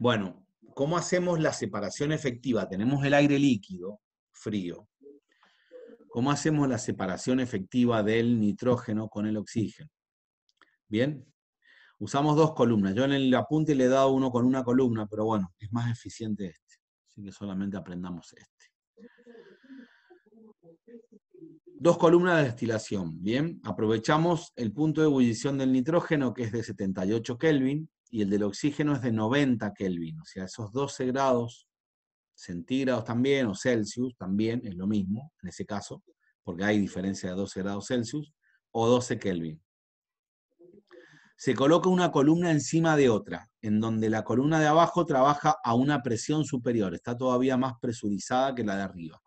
Bueno, ¿cómo hacemos la separación efectiva? Tenemos el aire líquido, frío. ¿Cómo hacemos la separación efectiva del nitrógeno con el oxígeno? Bien, usamos dos columnas. Yo en el apunte le he dado uno con una columna, pero bueno, es más eficiente este. Así que solamente aprendamos este. Dos columnas de destilación, ¿bien? Aprovechamos el punto de ebullición del nitrógeno, que es de 78 Kelvin, y el del oxígeno es de 90 Kelvin, o sea, esos 12 grados centígrados también, o Celsius también, es lo mismo en ese caso, porque hay diferencia de 12 grados Celsius, o 12 Kelvin. Se coloca una columna encima de otra, en donde la columna de abajo trabaja a una presión superior, está todavía más presurizada que la de arriba.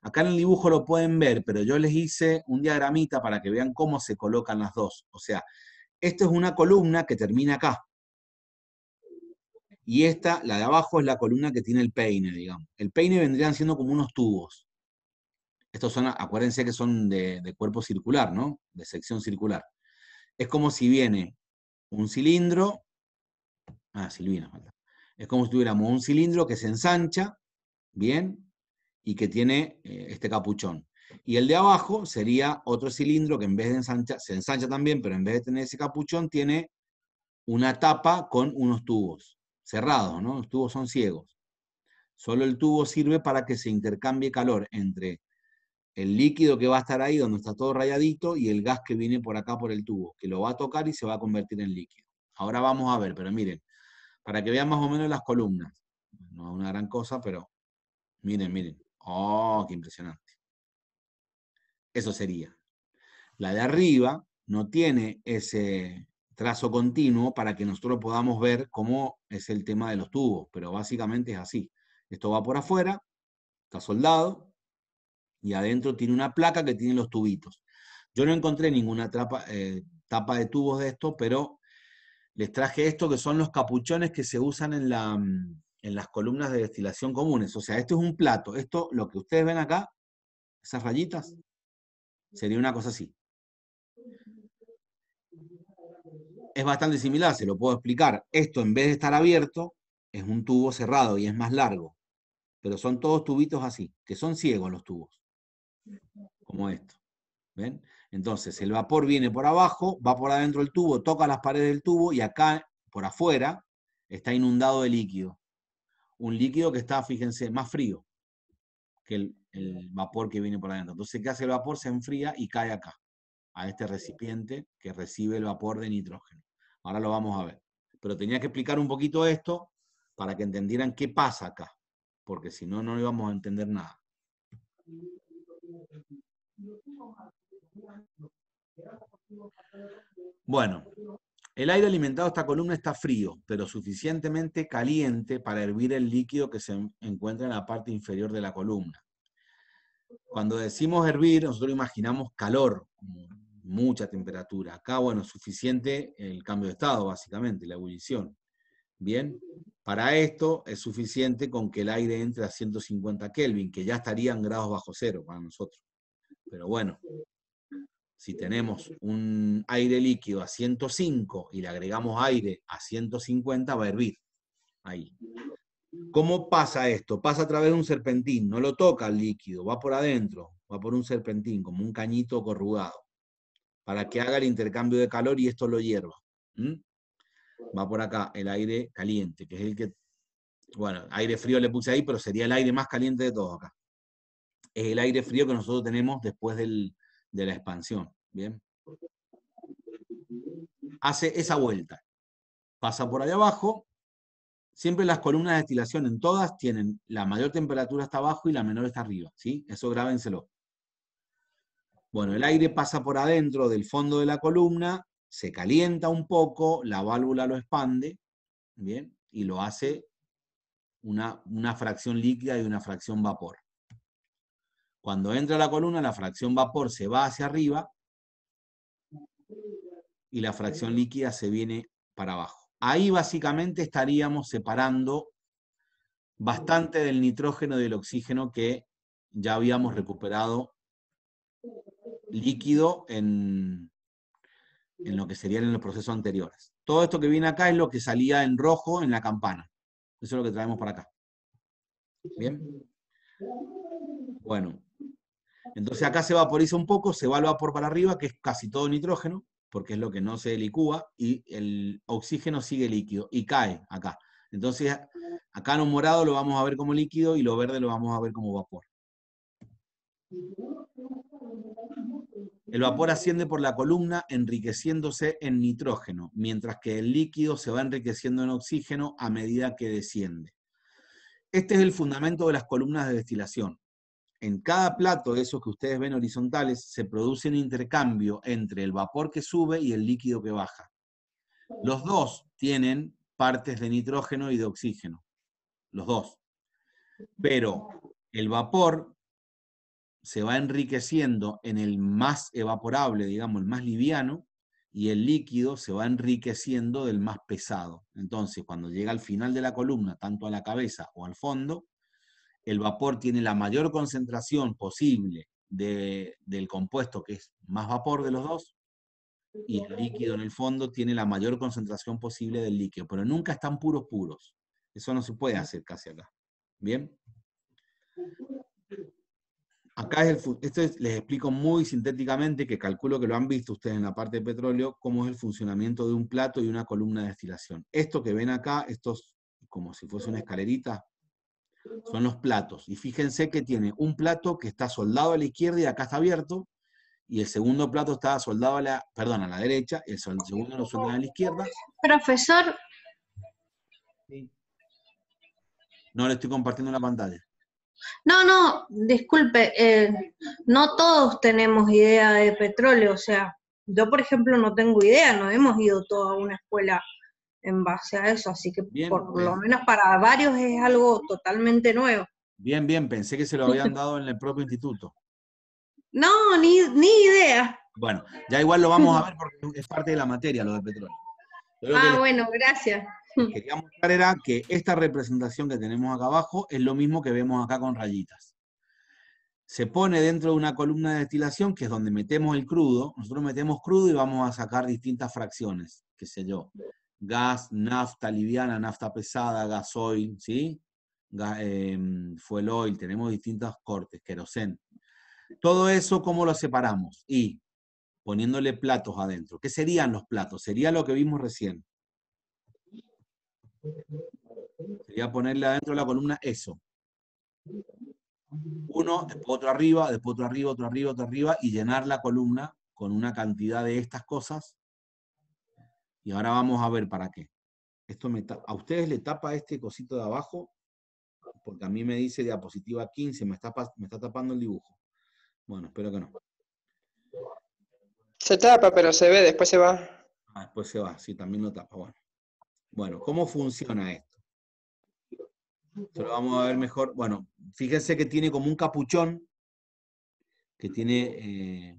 Acá en el dibujo lo pueden ver, pero yo les hice un diagramita para que vean cómo se colocan las dos. O sea, esto es una columna que termina acá, y esta, la de abajo, es la columna que tiene el peine, digamos. El peine vendrían siendo como unos tubos. Estos son, acuérdense que son de, cuerpo circular, ¿no? De sección circular. Es como si viene un cilindro, ah, Silvina falta. Es como si tuviéramos un cilindro que se ensancha, ¿bien? Y que tiene eh, este capuchón. Y el de abajo sería otro cilindro que en vez de ensancha, se ensancha también, pero en vez de tener ese capuchón, tiene una tapa con unos tubos cerrados, ¿no? Los tubos son ciegos. Solo el tubo sirve para que se intercambie calor entre el líquido que va a estar ahí donde está todo rayadito y el gas que viene por acá por el tubo, que lo va a tocar y se va a convertir en líquido. Ahora vamos a ver, pero miren, para que vean más o menos las columnas. No es una gran cosa, pero miren, miren. ¡Oh, qué impresionante! Eso sería. La de arriba no tiene ese, trazo continuo para que nosotros podamos ver cómo es el tema de los tubos, pero básicamente es así. Esto va por afuera, está soldado, y adentro tiene una placa que tiene los tubitos. Yo no encontré ninguna eh, tapa de tubos de esto, pero les traje esto que son los capuchones que se usan en, mm, en las columnas de destilación comunes. O sea, esto es un plato. Esto, lo que ustedes ven acá, esas rayitas, sería una cosa así. es bastante similar, se lo puedo explicar. Esto en vez de estar abierto, es un tubo cerrado y es más largo. Pero son todos tubitos así, que son ciegos los tubos. Como esto. ¿Ven? Entonces, el vapor viene por abajo, va por adentro del tubo, toca las paredes del tubo y acá, por afuera, está inundado de líquido. Un líquido que está, fíjense, más frío que el, el vapor que viene por adentro. Entonces, ¿qué hace el vapor? Se enfría y cae acá, a este recipiente que recibe el vapor de nitrógeno. Ahora lo vamos a ver. Pero tenía que explicar un poquito esto para que entendieran qué pasa acá, porque si no, no íbamos a entender nada. Bueno, el aire alimentado a esta columna está frío, pero suficientemente caliente para hervir el líquido que se encuentra en la parte inferior de la columna. Cuando decimos hervir, nosotros imaginamos calor, mucha temperatura. Acá, bueno, suficiente el cambio de estado, básicamente, la ebullición. Bien, para esto es suficiente con que el aire entre a 150 Kelvin, que ya estarían grados bajo cero para nosotros. Pero bueno, si tenemos un aire líquido a 105 y le agregamos aire a 150, va a hervir. Ahí. ¿Cómo pasa esto? Pasa a través de un serpentín, no lo toca el líquido, va por adentro, va por un serpentín, como un cañito corrugado para que haga el intercambio de calor y esto lo hierva. Va por acá el aire caliente, que es el que, bueno, aire frío le puse ahí, pero sería el aire más caliente de todo acá. Es el aire frío que nosotros tenemos después de la expansión. Bien. Hace esa vuelta. Pasa por allá abajo. Siempre las columnas de destilación en todas tienen la mayor temperatura hasta abajo y la menor está arriba. ¿sí? Eso grábenselo. Bueno, el aire pasa por adentro del fondo de la columna, se calienta un poco, la válvula lo expande, ¿bien? Y lo hace una, fracción líquida y una fracción vapor. Cuando entra la columna, la fracción vapor se va hacia arriba y la fracción líquida se viene para abajo. Ahí básicamente estaríamos separando bastante del nitrógeno y del oxígeno que ya habíamos recuperado líquido en, lo que serían los procesos anteriores. Todo esto que viene acá es lo que salía en rojo en la campana. Eso es lo que traemos para acá. ¿Bien? Bueno. Entonces acá se vaporiza un poco, se va el vapor para arriba, que es casi todo nitrógeno, porque es lo que no se licúa, y el oxígeno sigue líquido y cae acá. Entonces, acá en un morado lo vamos a ver como líquido y lo verde lo vamos a ver como vapor. El vapor asciende por la columna enriqueciéndose en nitrógeno, mientras que el líquido se va enriqueciendo en oxígeno a medida que desciende. Este es el fundamento de las columnas de destilación. En cada plato de esos que ustedes ven horizontales se produce un intercambio entre el vapor que sube y el líquido que baja. Los dos tienen partes de nitrógeno y de oxígeno. Los dos. Pero el vapor se va enriqueciendo en el más evaporable, digamos, el más liviano, y el líquido se va enriqueciendo del más pesado. Entonces, cuando llega al final de la columna, tanto a la cabeza o al fondo, el vapor tiene la mayor concentración posible de, del compuesto, que es más vapor de los dos, y el líquido en el fondo tiene la mayor concentración posible del líquido, pero nunca están puros puros. Eso no se puede hacer casi acá. ¿Bien? Acá es el, esto les explico muy sintéticamente, que calculo que lo han visto ustedes en la parte de petróleo, cómo es el funcionamiento de un plato y una columna de destilación. Esto que ven acá, estos como si fuese una escalerita, son los platos. Y fíjense que tiene un plato que está soldado a la izquierda y acá está abierto, y el segundo plato está soldado a la, perdón, a la derecha, el segundo lo suelta a la izquierda. Profesor. No le estoy compartiendo la pantalla. No, no, disculpe, eh, no todos tenemos idea de petróleo, o sea, yo por ejemplo no tengo idea, no hemos ido toda una escuela en base a eso, así que por lo menos para varios es algo totalmente nuevo. Bien, bien, pensé que se lo habían dado en el propio instituto. No, ni, ni idea. Bueno, ya igual lo vamos a ver porque es parte de la materia lo de petróleo. ah, bueno, gracias. Hmm. queríamos mostrar era que esta representación que tenemos acá abajo es lo mismo que vemos acá con rayitas. Se pone dentro de una columna de destilación, que es donde metemos el crudo. Nosotros metemos crudo y vamos a sacar distintas fracciones, qué sé yo. Gas, nafta liviana, nafta pesada, gasoil, ¿sí? Em, fuel oil, tenemos distintos cortes, querosén. Todo eso, ¿cómo lo separamos? Y poniéndole platos adentro. ¿Qué serían los platos? Sería lo que vimos recién Sería ponerle adentro de la columna eso. Uno, después otro arriba, después otro arriba, otro arriba, otro arriba, y llenar la columna con una cantidad de estas cosas. Y ahora vamos a ver para qué. Esto me a ustedes le tapa este cosito de abajo, porque a mí me dice diapositiva 15, me está, me está tapando el dibujo. Bueno, espero que no. Se tapa, pero se ve, después se va. Ah, después se va, sí, también lo tapa, bueno. Bueno, ¿cómo funciona esto? lo vamos a ver mejor. Bueno, fíjense que tiene como un capuchón que tiene eh,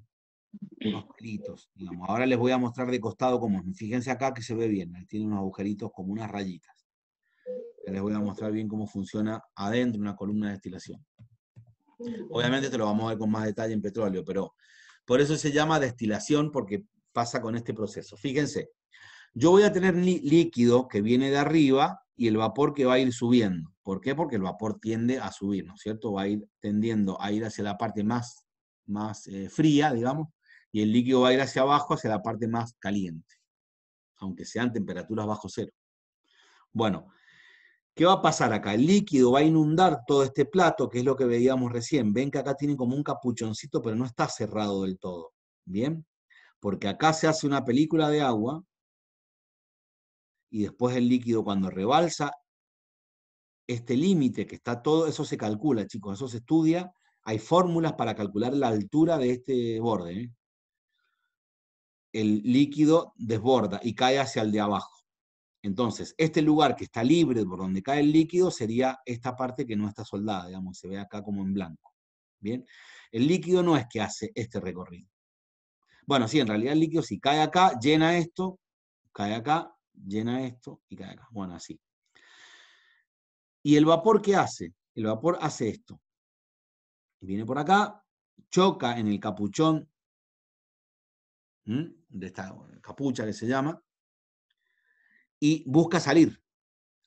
unos pelitos, Ahora les voy a mostrar de costado como Fíjense acá que se ve bien, tiene unos agujeritos como unas rayitas. les voy a mostrar bien cómo funciona adentro una columna de destilación. Obviamente te lo vamos a ver con más detalle en petróleo, pero por eso se llama destilación porque pasa con este proceso. Fíjense, yo voy a tener líquido que viene de arriba y el vapor que va a ir subiendo. ¿Por qué? Porque el vapor tiende a subir, ¿no es cierto? Va a ir tendiendo a ir hacia la parte más, más eh, fría, digamos, y el líquido va a ir hacia abajo, hacia la parte más caliente, aunque sean temperaturas bajo cero. Bueno, ¿qué va a pasar acá? El líquido va a inundar todo este plato, que es lo que veíamos recién. Ven que acá tiene como un capuchoncito, pero no está cerrado del todo. ¿Bien? Porque acá se hace una película de agua y después el líquido cuando rebalsa este límite que está todo, eso se calcula, chicos, eso se estudia. Hay fórmulas para calcular la altura de este borde. ¿eh? El líquido desborda y cae hacia el de abajo. Entonces, este lugar que está libre por donde cae el líquido sería esta parte que no está soldada, digamos, se ve acá como en blanco. Bien, el líquido no es que hace este recorrido. Bueno, sí, en realidad el líquido si cae acá, llena esto, cae acá, llena esto y cae acá. Bueno, así. ¿Y el vapor qué hace? El vapor hace esto. Viene por acá, choca en el capuchón, de esta capucha que se llama, y busca salir.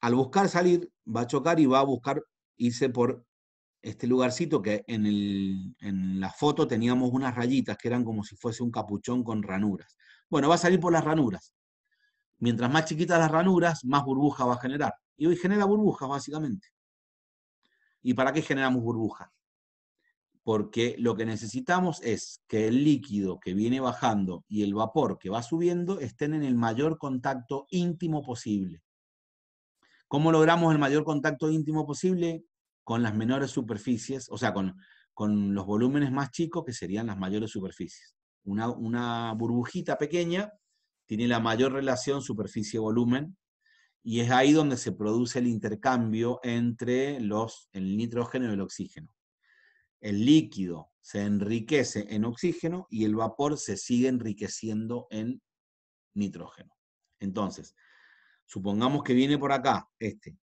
Al buscar salir, va a chocar y va a buscar irse por este lugarcito que en, la foto teníamos unas rayitas que eran como si fuese un capuchón con ranuras. Bueno, va a salir por las ranuras. Mientras más chiquitas las ranuras, más burbujas va a generar. Y hoy genera burbujas, básicamente. ¿Y para qué generamos burbujas? Porque lo que necesitamos es que el líquido que viene bajando y el vapor que va subiendo estén en el mayor contacto íntimo posible. ¿Cómo logramos el mayor contacto íntimo posible? Con las menores superficies, o sea, con, con los volúmenes más chicos que serían las mayores superficies. Una, una burbujita pequeña tiene la mayor relación superficie-volumen, y es ahí donde se produce el intercambio entre los, el nitrógeno y el oxígeno. El líquido se enriquece en oxígeno y el vapor se sigue enriqueciendo en nitrógeno. Entonces, supongamos que viene por acá, este.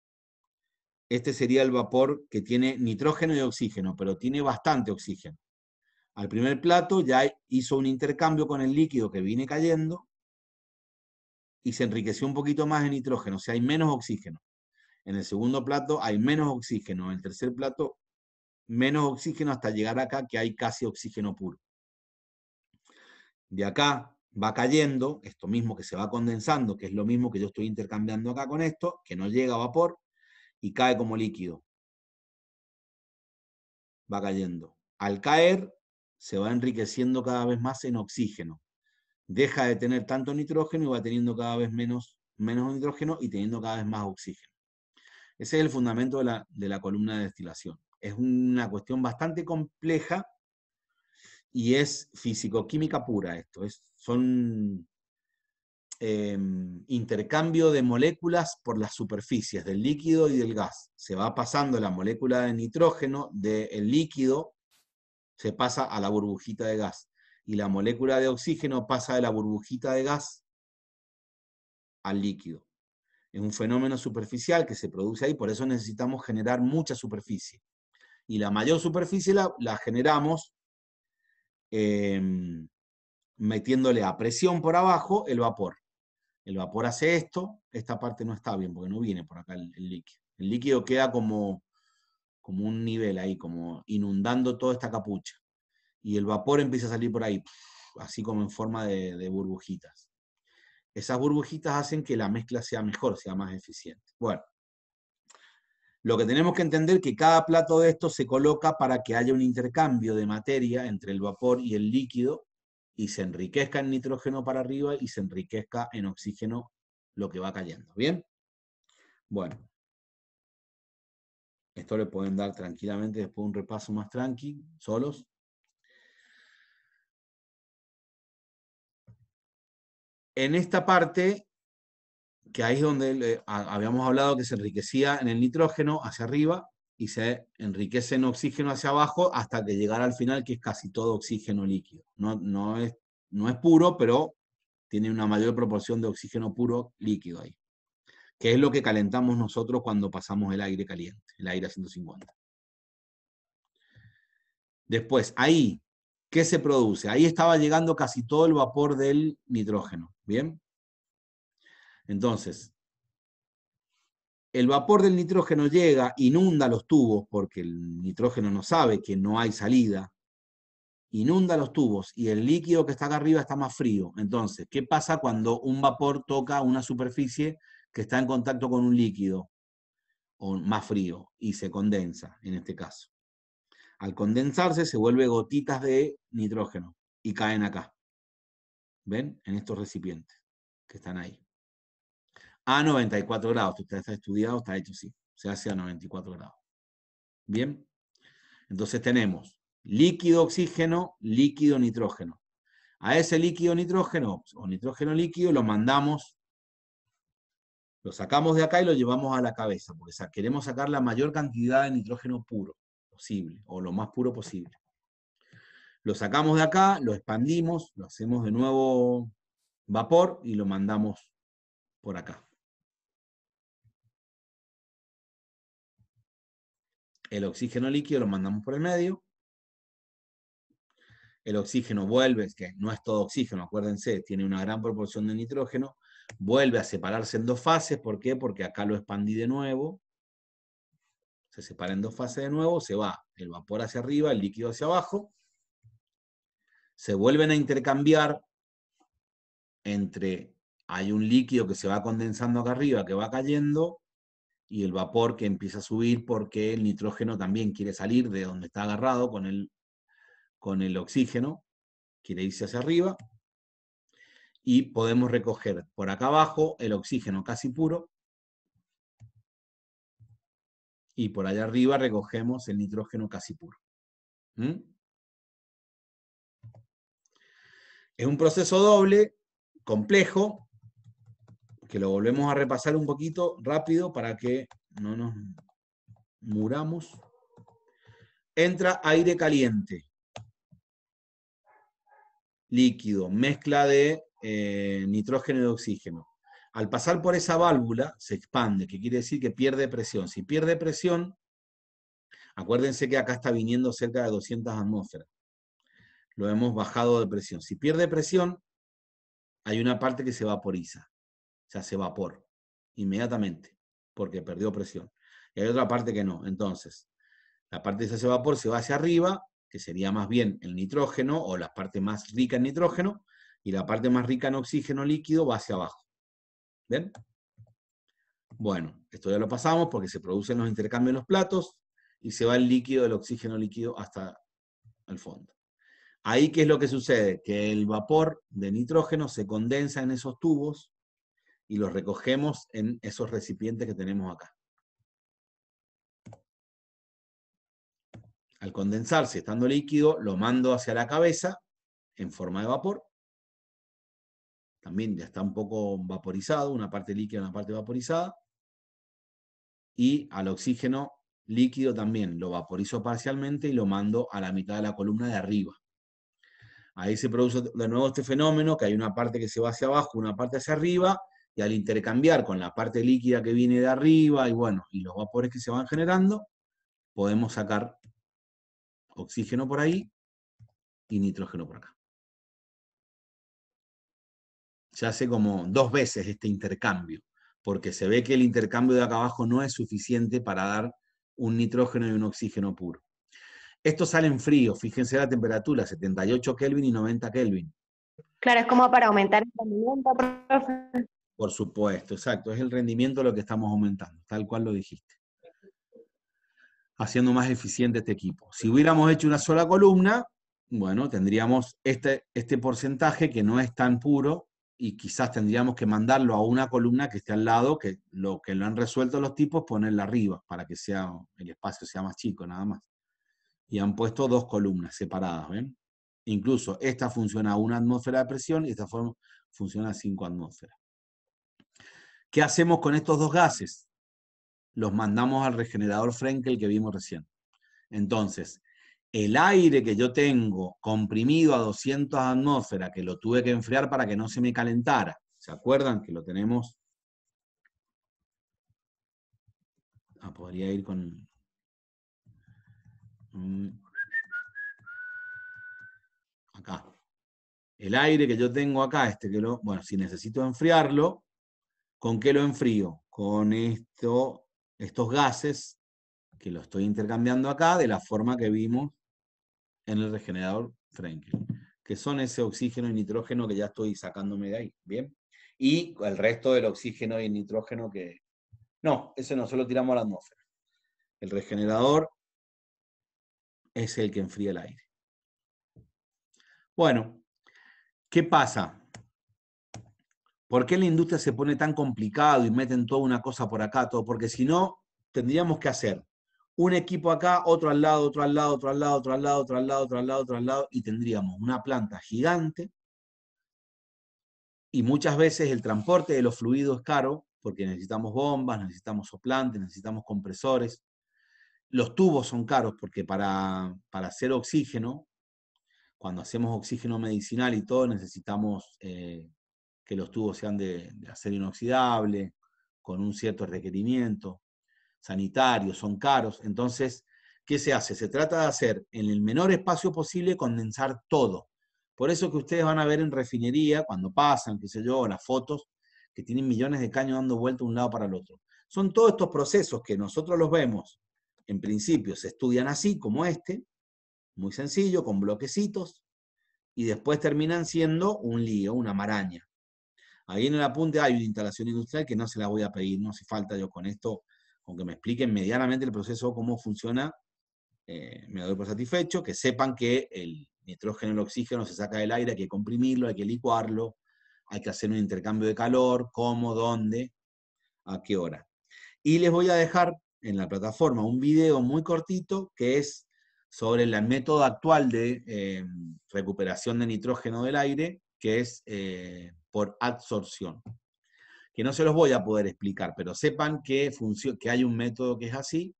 Este sería el vapor que tiene nitrógeno y oxígeno, pero tiene bastante oxígeno. Al primer plato ya hizo un intercambio con el líquido que viene cayendo y se enriqueció un poquito más en nitrógeno, o sea, hay menos oxígeno. En el segundo plato hay menos oxígeno, en el tercer plato menos oxígeno hasta llegar acá que hay casi oxígeno puro. De acá va cayendo, esto mismo que se va condensando, que es lo mismo que yo estoy intercambiando acá con esto, que no llega a vapor y cae como líquido. Va cayendo. Al caer, se va enriqueciendo cada vez más en oxígeno deja de tener tanto nitrógeno y va teniendo cada vez menos, nitrógeno y teniendo cada vez más oxígeno. Ese es el fundamento de la, columna de destilación. Es una cuestión bastante compleja y es físico-química pura esto. Es, son em, intercambio de moléculas por las superficies del líquido y del gas. Se va pasando la molécula de nitrógeno del líquido, se pasa a la burbujita de gas y la molécula de oxígeno pasa de la burbujita de gas al líquido. Es un fenómeno superficial que se produce ahí, por eso necesitamos generar mucha superficie. Y la mayor superficie la, generamos em, metiéndole a presión por abajo el vapor. El vapor hace esto, esta parte no está bien porque no viene por acá el, el líquido. El líquido queda como, como un nivel ahí, como inundando toda esta capucha y el vapor empieza a salir por ahí, así como en forma de, burbujitas. Esas burbujitas hacen que la mezcla sea mejor, sea más eficiente. Bueno, lo que tenemos que entender es que cada plato de esto se coloca para que haya un intercambio de materia entre el vapor y el líquido y se enriquezca en nitrógeno para arriba y se enriquezca en oxígeno lo que va cayendo. ¿Bien? Bueno. Esto le pueden dar tranquilamente después un repaso más tranqui, solos. en esta parte, que ahí es donde habíamos hablado que se enriquecía en el nitrógeno hacia arriba y se enriquece en oxígeno hacia abajo hasta que llegara al final, que es casi todo oxígeno líquido. No, no, es, no es puro, pero tiene una mayor proporción de oxígeno puro líquido ahí, que es lo que calentamos nosotros cuando pasamos el aire caliente, el aire a 150. Después, ahí, ¿qué se produce? Ahí estaba llegando casi todo el vapor del nitrógeno. ¿Bien? Entonces, el vapor del nitrógeno llega, inunda los tubos, porque el nitrógeno no sabe que no hay salida, inunda los tubos y el líquido que está acá arriba está más frío. Entonces, ¿qué pasa cuando un vapor toca una superficie que está en contacto con un líquido o más frío y se condensa en este caso? Al condensarse se vuelve gotitas de nitrógeno y caen acá. ¿Ven? En estos recipientes que están ahí. A 94 grados, usted está estudiado, está hecho así. Se hace a 94 grados. ¿Bien? Entonces tenemos líquido oxígeno, líquido nitrógeno. A ese líquido nitrógeno o nitrógeno líquido lo mandamos, lo sacamos de acá y lo llevamos a la cabeza, porque queremos sacar la mayor cantidad de nitrógeno puro posible, o lo más puro posible. Lo sacamos de acá, lo expandimos, lo hacemos de nuevo vapor y lo mandamos por acá. El oxígeno líquido lo mandamos por el medio. El oxígeno vuelve, que no es todo oxígeno, acuérdense, tiene una gran proporción de nitrógeno, vuelve a separarse en dos fases. ¿Por qué? Porque acá lo expandí de nuevo. Se separa en dos fases de nuevo, se va el vapor hacia arriba, el líquido hacia abajo se vuelven a intercambiar entre, hay un líquido que se va condensando acá arriba, que va cayendo, y el vapor que empieza a subir porque el nitrógeno también quiere salir de donde está agarrado con el, con el oxígeno, quiere irse hacia arriba, y podemos recoger por acá abajo el oxígeno casi puro, y por allá arriba recogemos el nitrógeno casi puro. Es un proceso doble, complejo, que lo volvemos a repasar un poquito rápido para que no nos muramos. Entra aire caliente, líquido, mezcla de eh, nitrógeno y de oxígeno. Al pasar por esa válvula se expande, que quiere decir que pierde presión. Si pierde presión, acuérdense que acá está viniendo cerca de 200 atmósferas lo hemos bajado de presión. Si pierde presión, hay una parte que se vaporiza, o sea, se vapor inmediatamente, porque perdió presión. Y hay otra parte que no. Entonces, la parte de se vapor se va hacia arriba, que sería más bien el nitrógeno o la parte más rica en nitrógeno, y la parte más rica en oxígeno líquido va hacia abajo. ¿Ven? Bueno, esto ya lo pasamos porque se producen los intercambios en los platos y se va el líquido del oxígeno líquido hasta el fondo. Ahí, ¿qué es lo que sucede? Que el vapor de nitrógeno se condensa en esos tubos y los recogemos en esos recipientes que tenemos acá. Al condensarse, estando líquido, lo mando hacia la cabeza en forma de vapor. También ya está un poco vaporizado, una parte líquida, una parte vaporizada. Y al oxígeno líquido también lo vaporizo parcialmente y lo mando a la mitad de la columna de arriba. Ahí se produce de nuevo este fenómeno, que hay una parte que se va hacia abajo, una parte hacia arriba, y al intercambiar con la parte líquida que viene de arriba, y bueno, y los vapores que se van generando, podemos sacar oxígeno por ahí y nitrógeno por acá. Se hace como dos veces este intercambio, porque se ve que el intercambio de acá abajo no es suficiente para dar un nitrógeno y un oxígeno puro. Estos salen fríos, fíjense la temperatura, 78 Kelvin y 90 Kelvin. Claro, es como para aumentar el rendimiento, profe. Por supuesto, exacto, es el rendimiento lo que estamos aumentando, tal cual lo dijiste. Haciendo más eficiente este equipo. Si hubiéramos hecho una sola columna, bueno, tendríamos este, este porcentaje que no es tan puro y quizás tendríamos que mandarlo a una columna que esté al lado, que lo que lo han resuelto los tipos, ponerla arriba para que sea, el espacio sea más chico, nada más y han puesto dos columnas separadas, ¿ven? Incluso esta funciona a una atmósfera de presión y esta funciona a cinco atmósferas. ¿Qué hacemos con estos dos gases? Los mandamos al regenerador Frenkel que vimos recién. Entonces, el aire que yo tengo comprimido a 200 atmósferas, que lo tuve que enfriar para que no se me calentara, ¿se acuerdan que lo tenemos? Ah, podría ir con, Mm. Acá. El aire que yo tengo acá, este que lo, bueno, si necesito enfriarlo, ¿con qué lo enfrío? Con esto, estos gases que lo estoy intercambiando acá de la forma que vimos en el regenerador Franklin, que son ese oxígeno y nitrógeno que ya estoy sacándome de ahí, ¿bien? Y el resto del oxígeno y nitrógeno que... No, ese no, solo tiramos a la atmósfera. El regenerador es el que enfría el aire. Bueno, ¿qué pasa? ¿Por qué la industria se pone tan complicado y meten toda una cosa por acá, todo? Porque si no, tendríamos que hacer un equipo acá, otro al lado, otro al lado, otro al lado, otro al lado, otro al lado, otro al lado, otro al lado, y tendríamos una planta gigante. Y muchas veces el transporte de los fluidos es caro, porque necesitamos bombas, necesitamos soplantes, necesitamos compresores. Los tubos son caros porque para, hacer oxígeno, cuando hacemos oxígeno medicinal y todo, necesitamos eh, que los tubos sean de, acero inoxidable, con un cierto requerimiento sanitario, son caros. Entonces, ¿qué se hace? Se trata de hacer en el menor espacio posible condensar todo. Por eso que ustedes van a ver en refinería, cuando pasan, qué sé yo, las fotos, que tienen millones de caños dando vuelta de un lado para el otro. Son todos estos procesos que nosotros los vemos en principio se estudian así, como este, muy sencillo, con bloquecitos, y después terminan siendo un lío, una maraña. Ahí en el apunte hay una instalación industrial que no se la voy a pedir, no hace falta yo con esto, con que me expliquen medianamente el proceso, cómo funciona, eh, me doy por satisfecho, que sepan que el nitrógeno y el oxígeno se saca del aire, hay que comprimirlo, hay que licuarlo, hay que hacer un intercambio de calor, cómo, dónde, a qué hora. Y les voy a dejar en la plataforma un video muy cortito que es sobre el método actual de eh, recuperación de nitrógeno del aire, que es eh, por adsorción. Que no se los voy a poder explicar, pero sepan que, que hay un método que es así,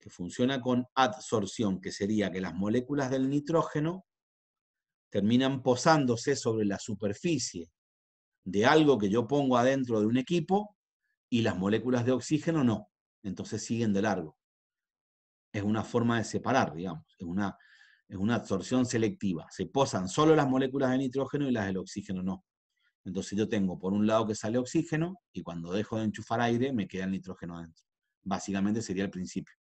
que funciona con adsorción, que sería que las moléculas del nitrógeno terminan posándose sobre la superficie de algo que yo pongo adentro de un equipo y las moléculas de oxígeno no entonces siguen de largo. Es una forma de separar, digamos, es una, una absorción selectiva. Se posan solo las moléculas de nitrógeno y las del oxígeno no. Entonces yo tengo por un lado que sale oxígeno y cuando dejo de enchufar aire me queda el nitrógeno adentro. Básicamente sería el principio.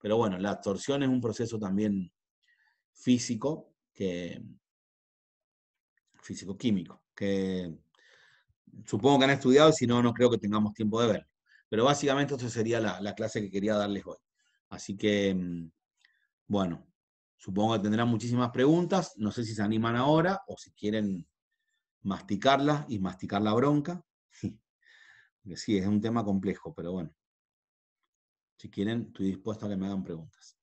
Pero bueno, la absorción es un proceso también físico que físico-químico, que supongo que han estudiado si no, no creo que tengamos tiempo de verlo. Pero básicamente esa sería la, clase que quería darles hoy. Así que, mm, bueno, supongo que tendrán muchísimas preguntas. No sé si se animan ahora o si quieren masticarlas y masticar la bronca. Sí, sí es un tema complejo, pero bueno. Si quieren, estoy dispuesto a que me hagan preguntas.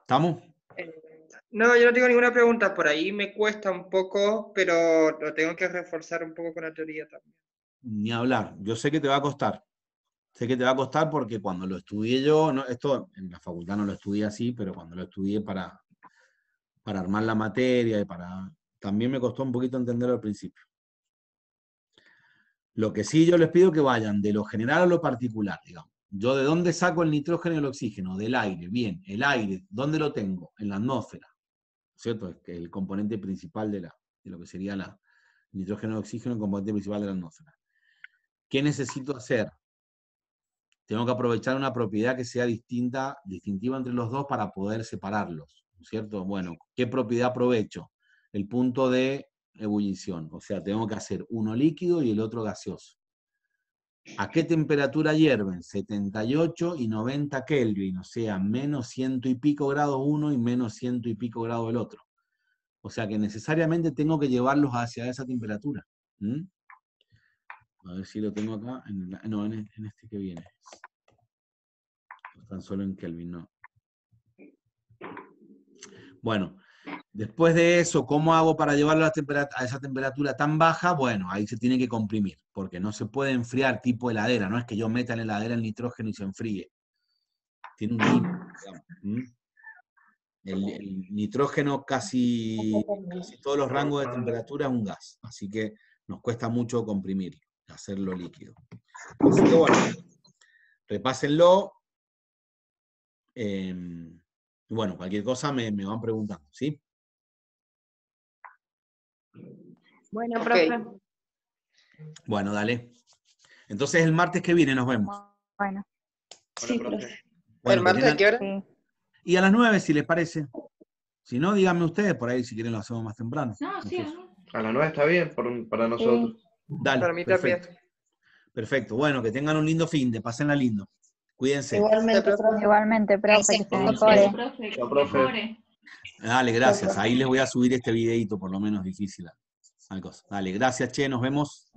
¿Estamos? No, yo no tengo ninguna pregunta. Por ahí me cuesta un poco, pero lo tengo que reforzar un poco con la teoría también. Ni hablar. Yo sé que te va a costar. Sé que te va a costar porque cuando lo estudié yo, esto en la facultad no lo estudié así, pero cuando lo estudié para, para armar la materia y para... También me costó un poquito entenderlo al principio. Lo que sí yo les pido que vayan de lo general a lo particular, digamos. Yo de dónde saco el nitrógeno y el oxígeno? Del aire, bien. El aire, ¿dónde lo tengo? En la atmósfera. ¿cierto? el componente principal de, la, de lo que sería la nitrógeno y oxígeno, el componente principal de la atmósfera. ¿Qué necesito hacer? Tengo que aprovechar una propiedad que sea distinta, distintiva entre los dos para poder separarlos, ¿cierto? Bueno, ¿qué propiedad aprovecho? El punto de ebullición, o sea, tengo que hacer uno líquido y el otro gaseoso. ¿A qué temperatura hierven? 78 y 90 Kelvin, o sea, menos ciento y pico grado uno y menos ciento y pico grado el otro. O sea que necesariamente tengo que llevarlos hacia esa temperatura. A ver si lo tengo acá. no, en, este, en, este que viene. Tan solo en Kelvin, no. Bueno, Después de eso, ¿cómo hago para llevarlo a, esa temperatura tan baja? Bueno, ahí se tiene que comprimir, porque no se puede enfriar tipo heladera, no es que yo meta en la heladera el nitrógeno y se enfríe. Tiene un límite, el, nitrógeno casi, todos los rangos de temperatura es un gas, así que nos cuesta mucho comprimir, hacerlo líquido. Así que bueno, repásenlo. Em, bueno, cualquier cosa me, van preguntando, ¿sí? Bueno, profe. Bueno, dale. Entonces el martes que viene nos vemos. Bueno. bueno, ¿El martes a qué hora? Y a las nueve, si les parece. Si no, díganme ustedes, por ahí si quieren lo hacemos más temprano. A las nueve está bien para nosotros. Dale. perfecto. Perfecto. Bueno, que tengan un lindo fin de, pásenla lindo. Cuídense. Igualmente, profe. Igualmente, profe. Dale, gracias. Ahí les voy a subir este videito, por lo menos difícil. Dale, gracias, Che. Nos vemos.